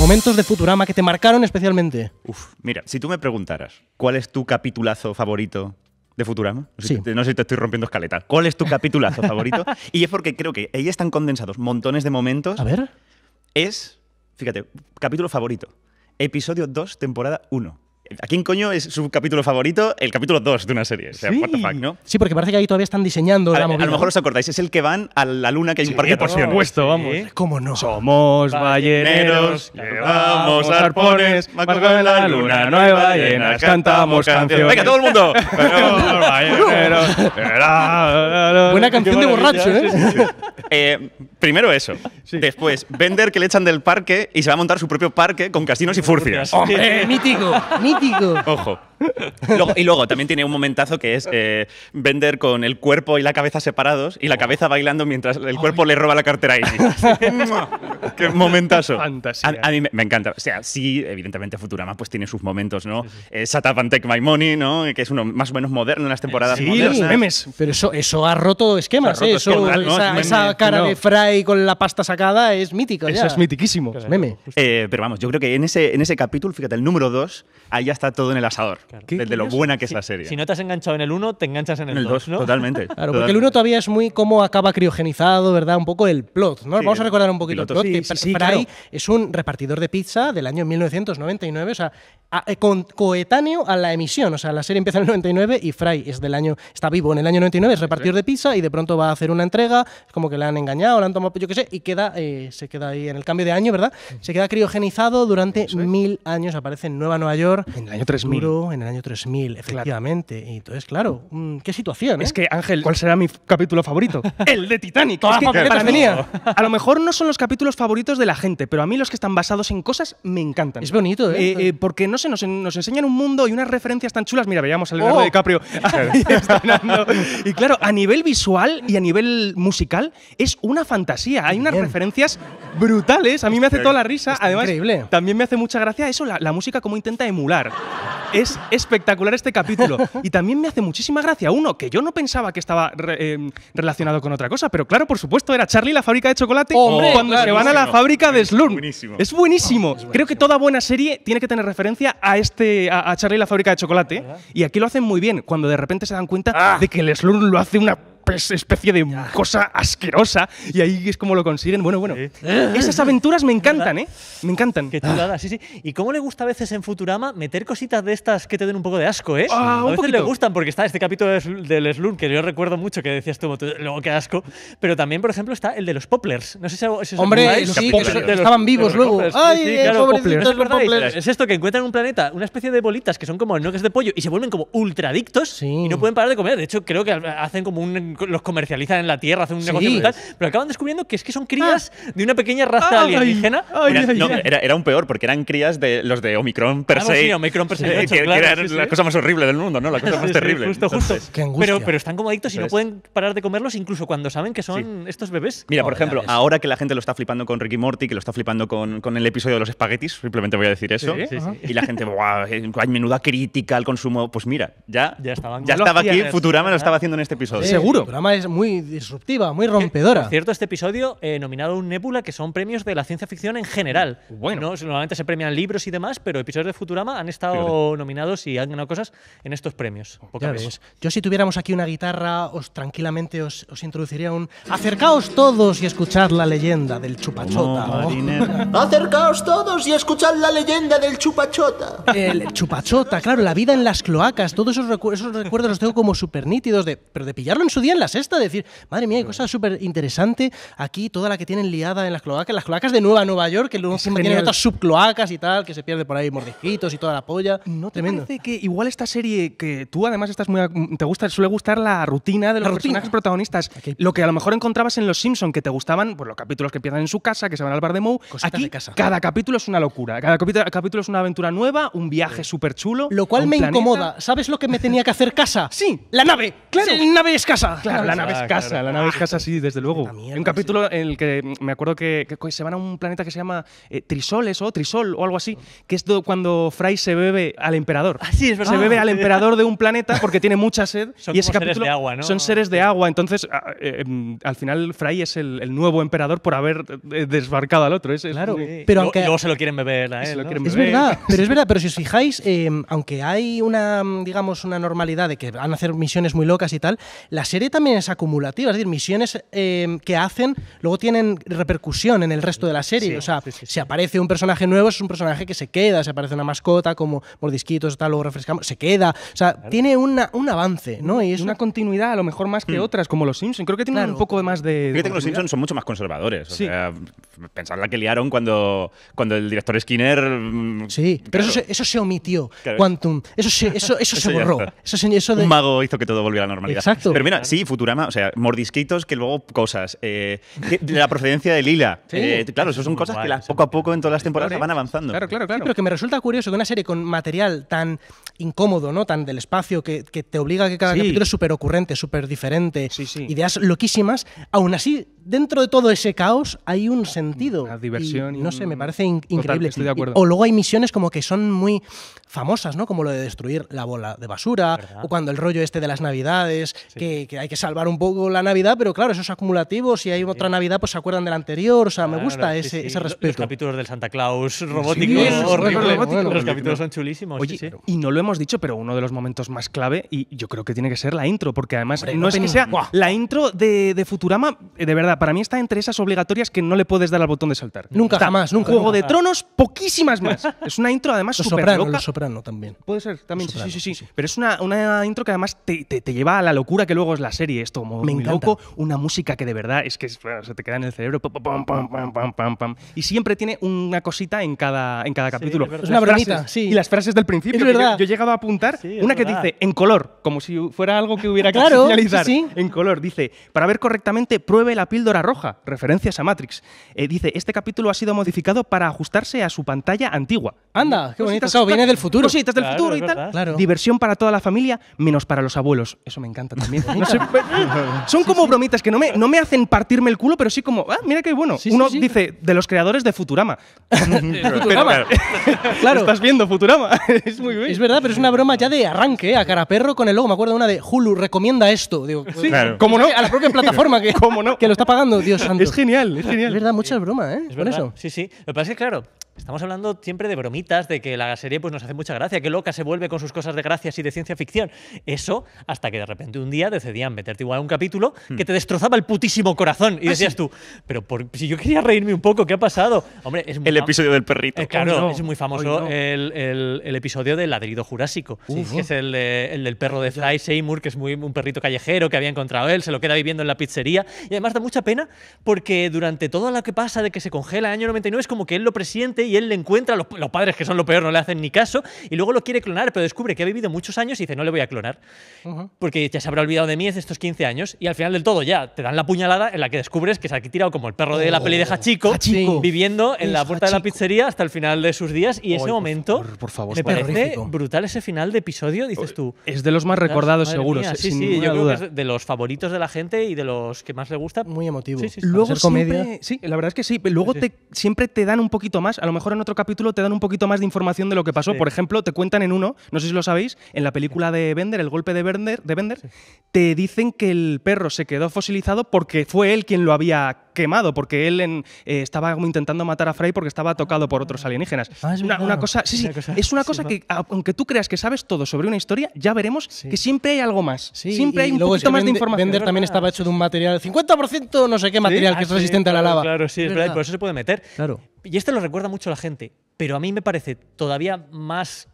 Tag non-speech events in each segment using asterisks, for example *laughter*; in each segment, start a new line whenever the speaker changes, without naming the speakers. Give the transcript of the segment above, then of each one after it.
Momentos de Futurama que te marcaron especialmente.
Uf, mira, si tú me preguntaras cuál es tu capitulazo favorito de Futurama, no sé, si te estoy rompiendo escaleta, ¿cuál es tu capitulazo *laughs* favorito? Y es porque creo que ahí están condensados montones de momentos. A ver. Es, fíjate, capítulo favorito, episodio 2, temporada 1. ¿A quién coño es su capítulo favorito? El capítulo 2 de una serie. sí.
porque parece que ahí todavía están diseñando a, la A lo mejor
os acordáis, es el que van a la luna que hay un parque Por supuesto, vamos.
¿Cómo no? Somos balleneros, llevamos arpones, marco de la luna, no hay ballenas, cantamos canciones. ¡Venga, todo el mundo!
Buena *laughs* canción de borracho, ¿eh? eh primero eso. Después, vender que le echan del parque y se va a montar su propio parque con casinos y furcias. ¡Mítico! Ojo y luego también tiene un momentazo que es eh, con el cuerpo y la cabeza separados y la cabeza bailando mientras el cuerpo le roba la cartera a *laughs* ¡Qué momentazo! A, mí me, encanta. O sea, sí, evidentemente Futurama pues tiene sus momentos, ¿no? Sí, up and take my money, ¿no? Que es uno más o menos moderno en las temporadas sí, modernas.
memes. Pero eso, eso ha roto esquemas, ¿eh? esa, cara de Fry con la pasta sacada es
mítica. Eso es mitiquísimo. meme.
Eh, pero vamos, yo creo que en ese, en ese capítulo, fíjate, el número 2, ahí ya está todo en el asador. Desde lo buena que es la serie. Si
no te has enganchado en el 1, te enganchas en el 2, ¿no? Totalmente.
*laughs*
porque el 1 todavía es muy como acaba criogenizado, ¿verdad? Un poco el plot, ¿no? Vamos a recordar un poquito el plot. Sí, que Fry es un repartidor de pizza del año 1999, o sea, eh, con, coetáneo a la emisión. O sea, la serie empieza en el 99 y Fry es del año, está vivo en el año 99, es repartidor de pizza y de pronto va a hacer una entrega, es como que le han engañado, le han tomado, yo qué sé, y queda, eh, se queda ahí en el cambio de año, ¿verdad? Mm. Se queda criogenizado durante mil años, aparece en Nueva Nueva York, en el año 3000 el año 3000, efectivamente. Y entonces, claro, mm, qué situación. Es ¿eh? que, Ángel, ¿cuál será mi capítulo favorito? *laughs* el de Titanic. A lo mejor no son los capítulos favoritos de la gente, pero a mí los que están basados en cosas me encantan. Es bonito, ¿eh? eh, eh porque, no sé, nos, enseñan un mundo y unas referencias tan chulas. Mira, veíamos al Leonardo de oh. DiCaprio. *laughs* y claro, a nivel visual y a nivel musical, es una fantasía. Hay unas referencias brutales. A mí me hace toda la risa. Además, también me hace mucha gracia eso, la, la música, como intenta emular es espectacular este capítulo. Y también me hace muchísima gracia uno que yo no pensaba que estaba eh, relacionado con otra cosa, pero claro, por supuesto, era Charlie la fábrica de chocolate cuando se van a la fábrica de Slurm. Es, buenísimo. Creo que toda buena serie tiene que tener referencia a este a, Charlie la fábrica de chocolate. Y aquí lo hacen muy bien, cuando de repente se dan cuenta ah. de que el Slurm lo hace una pues, especie de cosa asquerosa y ahí es como lo consiguen. Bueno, bueno. Esas
aventuras me encantan, ¿eh? Me encantan. Qué chulada, sí, sí. ¿Y cómo le gusta a veces en Futurama meter cositas de estas que te den un poco de asco, eh? Ah, a veces le gustan porque está este capítulo del Slurm que yo recuerdo mucho que decías tú, luego qué asco. Pero también, por ejemplo, está el de los Poplers. No sé si, es Hombre, sí, estaban vivos luego. ¡Ay, eh, Es esto que encuentran un planeta, una especie de bolitas que son como nuggets de pollo y se vuelven como ultradictos y no pueden parar de comer. De hecho, creo que hacen como un los comercializan en la tierra, hacen un negocio brutal, pero acaban descubriendo que es que son crías ah. de una pequeña raza alienígena.
era, era, un peor, porque eran crías de los de Omicron per se. Omicron per que, era la cosa más horrible del mundo, ¿no? La cosa más terrible. justo, justo. pero, están como adictos y no pueden
parar de comerlos incluso cuando saben que son estos bebés. Mira, por ejemplo, ahora
que la gente lo está flipando con Ricky Morty, que lo está flipando con, el episodio de los espaguetis, simplemente voy a decir eso. Y la gente, eh, Hay menuda crítica al consumo. Pues mira,
ya, ya, estaban, ya estaba aquí, Futurama lo estaba haciendo
en este episodio. Seguro.
Futurama es muy disruptiva, muy rompedora. Por cierto, este episodio eh, nominado un Nebula, que son premios de la ciencia ficción en general. Bueno. Normalmente se premian libros y demás, pero episodios de Futurama han estado nominados y han ganado cosas en estos premios. Poca veces
Yo si tuviéramos aquí una guitarra, os tranquilamente os, introduciría un... Acercaos todos y escuchad la leyenda del chupachota.
*laughs* Acercaos todos y escuchad la leyenda del chupachota. El
chupachota, claro, la vida en las cloacas, todos esos, esos recuerdos los tengo como súper nítidos, de, pero de pillarlo en su día en la sexta, decir, madre mía, hay cosas súper interesante aquí, toda la que tienen liada en las cloacas, las cloacas de Nueva Nueva York, que luego siempre tienen otras subcloacas y tal, que se pierde por ahí mordejitos y toda la polla. ¿No te Tremendo. parece que igual esta serie, que tú además estás muy, te gusta, suele gustar la rutina de los protagonistas, lo que a lo mejor encontrabas en Los Simpsons que te gustaban, pues los capítulos que empiezan en su casa, que se van al bar de Moe, aquí casa. cada capítulo es una locura, cada capítulo es una aventura nueva, un viaje súper chulo. Lo cual me incomoda. ¿Sabes lo que me tenía que hacer casa? Sí, la nave. Claro. La nave es casa. Claro, la nave es casa, la nave casa, sí, desde luego. Hay un capítulo en el que me acuerdo que, se van a un planeta que se llama Trisol, eh, Trisoles o Trisol o algo así, que es cuando Fry se bebe al emperador. Ah, Se bebe al *laughs* emperador de un planeta porque tiene mucha sed. *laughs* Son seres de agua, ¿no? Son seres de agua. Entonces, ah, eh, em, al final, Fry es el, nuevo emperador por haber eh, desbarcado
al otro. Es, claro, pero aunque, luego se lo quieren beber Quieren beber. Es verdad,
*laughs* pero es verdad, pero si os fijáis, em, aunque hay una, digamos, una normalidad de que van a hacer misiones muy locas y tal, la serie también es acumulativa, es decir, misiones eh, que hacen luego tienen repercusión en el resto de la serie. o sea, si aparece un personaje nuevo, es un personaje que se queda, se aparece una mascota como mordisquitos, tal, luego refrescamos, se queda. O sea, tiene un avance, ¿no? Y es una, continuidad, a lo mejor más que hmm. otras, como los Simpsons. Creo que tienen un poco más de. creo que los Simpsons son mucho más conservadores. O sea, pensad
la que liaron cuando, cuando el director Skinner. Mm, sí, pero eso
se, omitió. Quantum. Eso se, eso, *laughs* se borró.
Eso, Un mago hizo que todo volviera a la normalidad. Exacto. Pero mira, sí, Futurama, o sea, mordisquitos que luego cosas. Eh, *laughs* la procedencia de Lila. Eh, claro, eso son cosas que poco a poco en todas las temporadas van
avanzando. Claro, claro, claro. pero que me resulta curioso que una serie con material tan incómodo, ¿no? Tan del espacio, que, te obliga a que cada capítulo es súper ocurrente, súper diferente, ideas loquísimas, aún así dentro de todo ese caos hay un sentido. La diversión. no sé, me parece increíble. Estoy de acuerdo. O luego hay misiones como que son muy famosas, ¿no? Como lo de destruir la bola de basura, o cuando el rollo este de las navidades, que, hay que salvar un poco la Navidad, pero claro, eso es acumulativo. Si hay otra Navidad, pues se acuerdan de la anterior. O sea, me gusta ese, respeto.
Los capítulos del Santa Claus robóticos. los capítulos son chulísimos.
y no lo hemos dicho, pero uno de los momentos más clave, y yo creo que tiene que ser la intro, porque además no, es que sea la intro de Futurama, de verdad para mí está entre esas obligatorias que no le puedes dar al botón de saltar. Nunca, está, jamás, nunca. Juego de Tronos, poquísimas más. *laughs* es una intro además súper soprano, loca. soprano también. Puede ser, también, sí, sí, sí, Pero es una, intro que además te, lleva a la locura que luego es la serie. Esto como Me muy una música que de verdad es que se te queda en el cerebro. y siempre tiene una cosita en cada, en cada capítulo. es una bromita, Y las frases del principio. Yo, he llegado a apuntar una que dice en color, como si fuera algo que hubiera que claro, En color, dice, para ver correctamente, pruebe la piel Dora roja, referencias a Matrix. Eh, dice, este capítulo ha sido modificado para ajustarse a su pantalla antigua. Anda, qué bonito. viene del futuro. sí, Cositas del futuro y tal. Diversión para toda la familia, menos para los abuelos. Eso me encanta también. *laughs* Pues, son como bromitas que no me, no me hacen partirme el culo, pero sí como, ah, mira qué bueno. Uno dice, de los creadores de Futurama. *laughs* Futurama. *laughs* claro. Estás viendo Futurama. es muy bien. Es verdad, pero es una broma ya de arranque, ¿eh? a cara perro con el logo. Me acuerdo de una de Hulu, recomienda esto. Digo, pues, ¿Cómo no? A la propia plataforma que, que lo está *laughs* Es genial, es genial. Es verdad, mucha bromas, ¿eh? Es eso.
Sí, sí. Lo que pasa es que, claro, Estamos hablando siempre de bromitas, de que la serie pues, nos hace mucha gracia, que loca se vuelve con sus cosas de gracias y de ciencia ficción. Eso hasta que de repente un día decidían meterte igual a un capítulo hmm. que te destrozaba el putísimo corazón. Y ah, decías tú, pero si yo quería reírme un poco, ¿qué ha pasado? Hombre, es El episodio del perrito. Eh, claro, es muy famoso el, episodio del ladrido jurásico, que es el, el, del perro de Fly Seymour, que es muy, un perrito callejero que había encontrado él, se lo queda viviendo en la pizzería. Y además da mucha pena porque durante todo lo que pasa de que se congela el año 99 es como que él lo presiente y él le encuentra, los, padres que son lo peor no le hacen ni caso, y luego lo quiere clonar, pero descubre que ha vivido muchos años y dice, no le voy a clonar, porque ya se habrá olvidado de mí estos 15 años, y al final del todo ya te dan la puñalada en la que descubres que se ha tirado como el perro de la oh, peli de Hachiko, viviendo en la puerta de la pizzería hasta el final de sus días, y ese momento por favor, me parece brutal ese final de episodio, dices tú. Es de los más recordados, seguro. es de los favoritos de la gente y de los que más le gusta. Muy emotivo. Luego la verdad es que sí. Luego Te,
siempre te dan un poquito más mejor en otro capítulo te dan un poquito más de información de lo que pasó. Por ejemplo, te cuentan en uno, no sé si lo sabéis, en la película de Bender, el golpe de Bender, de te dicen que el perro se quedó fosilizado porque fue él quien lo había quemado porque él eh, estaba intentando matar a Fry porque estaba tocado por otros alienígenas. Ah, una, cosa, es una cosa que aunque tú creas que sabes todo sobre una historia, ya veremos que siempre hay algo más. siempre hay un poquito más de información. Bender también estaba
hecho de un material, 50% no sé qué material ah, que es resistente a la lava. Claro, sí, es, verdad. por eso se puede meter. Claro. Y este lo recuerda mucho a la gente, pero a mí me parece todavía más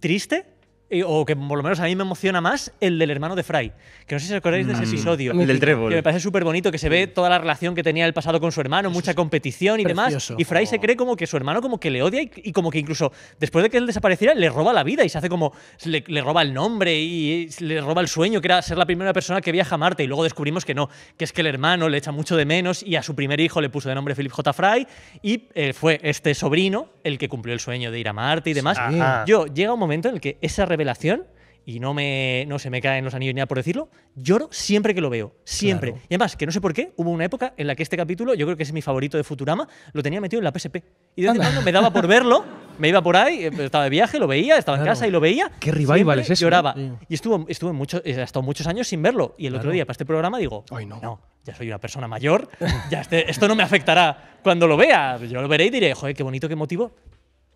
triste o que por lo menos a mí me emociona más el del hermano de Fry. Que no sé si os acordáis de ese mm. episodio. El del trébol. Que me parece súper bonito, que se ve toda la relación que tenía el pasado con su hermano, mucha competición y demás. Y Fry se cree como que su hermano como que le odia y, como que incluso después de que él desapareciera le roba la vida y se hace como... Le, roba el nombre y, le roba el sueño, que era ser la primera persona que viaja a Marte. Y luego descubrimos que no, que es que el hermano le echa mucho de menos y a su primer hijo le puso de nombre Philip J. Fry y eh, fue este sobrino el que cumplió el sueño de ir a Marte y demás. Yo, llega un momento en el que esa revelación, y no, me, no se me caen los anillos ni nada por decirlo, lloro siempre que lo veo, siempre. Y además, que no sé por qué, hubo una época en la que este capítulo, yo creo que es mi favorito de Futurama, lo tenía metido en la PSP. Y de vez cuando me daba por verlo, me iba por ahí, eh, estaba de viaje, lo veía, estaba en casa y lo veía. Qué rival es eso. ¿eh? Lloraba. Y estuvo, estuve mucho, he eh, estado muchos años sin verlo. Y el otro día, para este programa, digo, Ay, no. no, ya soy una persona mayor, ya este, esto no me afectará cuando lo vea. Yo lo veré y diré, joder, qué bonito, qué motivo.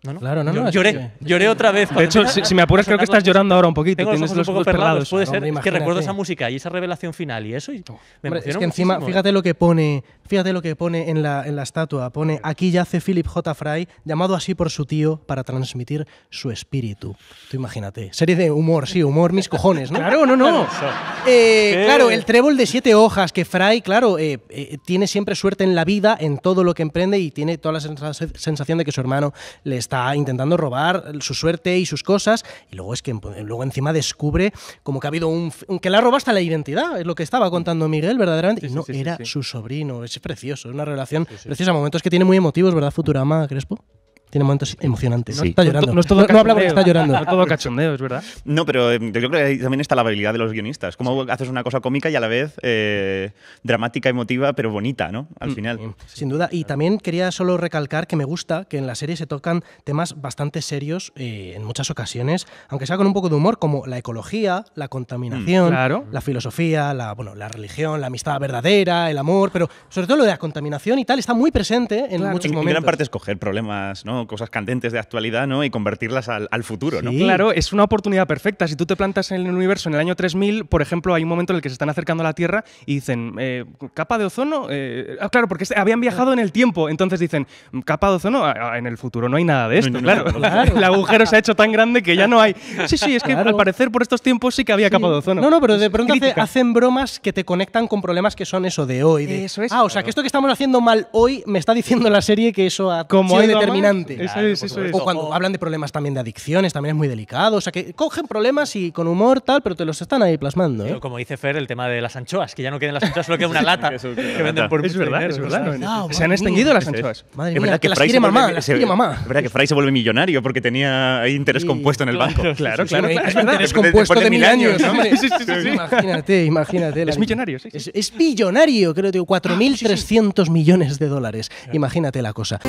No, Claro, no, Lloré, otra vez. De hecho, si, me apuras, creo que estás llorando ahora un poquito. Tienes los, ojos perlados. Puede ser que recuerdo esa música y esa revelación final y eso. me es que encima, ¿eh? fíjate
lo que pone, fíjate lo que pone en la, en la estatua. Pone aquí yace Philip J. Fry, llamado así por su tío para transmitir su espíritu. Tú imagínate. Serie de humor, sí, humor, mis cojones, ¿no? claro, no, no. Eh, claro, el trébol de siete hojas que Fray claro, eh, eh, tiene siempre suerte en la vida, en todo lo que emprende y tiene toda la sensación de que su hermano le está intentando robar su suerte y sus cosas. Y luego es que luego encima descubre como que ha habido un, que le ha robado hasta la identidad, es lo que estaba contando Miguel, verdaderamente. y no, era su sobrino. Es precioso, es una relación preciosa. Momentos que tiene muy emotivos, ¿verdad, Futurama Crespo? Tiene momentos emocionantes. No, está llorando. No, está llorando. No todo cachondeo, es verdad.
No, pero eh, yo creo que ahí también está la habilidad de los guionistas. Cómo haces una cosa cómica y a la vez eh, dramática, emotiva, pero bonita, ¿no? Al mm, final.
Sin duda. Y también quería solo recalcar que me gusta que en la serie se tocan temas bastante serios eh, en muchas ocasiones, aunque sea con un poco de humor, como la ecología, la contaminación, mm, la filosofía, la, bueno, la religión, la amistad verdadera, el amor, pero sobre todo lo de la contaminación y tal está muy presente en muchos momentos. En gran parte
escoger problemas, ¿no? Cosas candentes de actualidad, ¿no? Y convertirlas al, futuro, sí. Claro,
es una oportunidad perfecta. Si tú te plantas en el universo en el año 3000, por ejemplo, hay un momento en el que se están acercando a la Tierra y dicen, eh, ¿capa de ozono? Eh, ah, claro, porque habían viajado en el tiempo. Entonces dicen, ¿capa de ozono? Ah, ah, en el futuro no hay nada de esto, claro. *laughs* el agujero se ha hecho tan grande que ya no hay. Sí, sí, es que al parecer por estos tiempos sí que había capa de ozono. No, no, pero de pronto hacen bromas que te conectan con problemas que son eso de hoy. eso es. Ah, o sea, que esto que estamos haciendo mal hoy me está diciendo la serie que eso
ha Como sido determinante. O cuando
hablan de problemas también de adicciones, también es muy delicado. O sea, que cogen problemas y con humor tal, pero te los están ahí plasmando. ¿eh?
Como dice Fer, el tema de las anchoas, que ya no queden las anchoas, solo queda una *laughs* lata que venden por Es verdad, es verdad. se han mm. extinguido las anchoas. Madre mía, que, las mamá, Es
verdad que Fry se vuelve millonario porque tenía interés compuesto en el banco. Claro, claro. es compuesto de mil años,
Imagínate, imagínate. Es millonario, sí. Es billonario, creo que ah, 4.300 millones de dólares. Imagínate la cosa.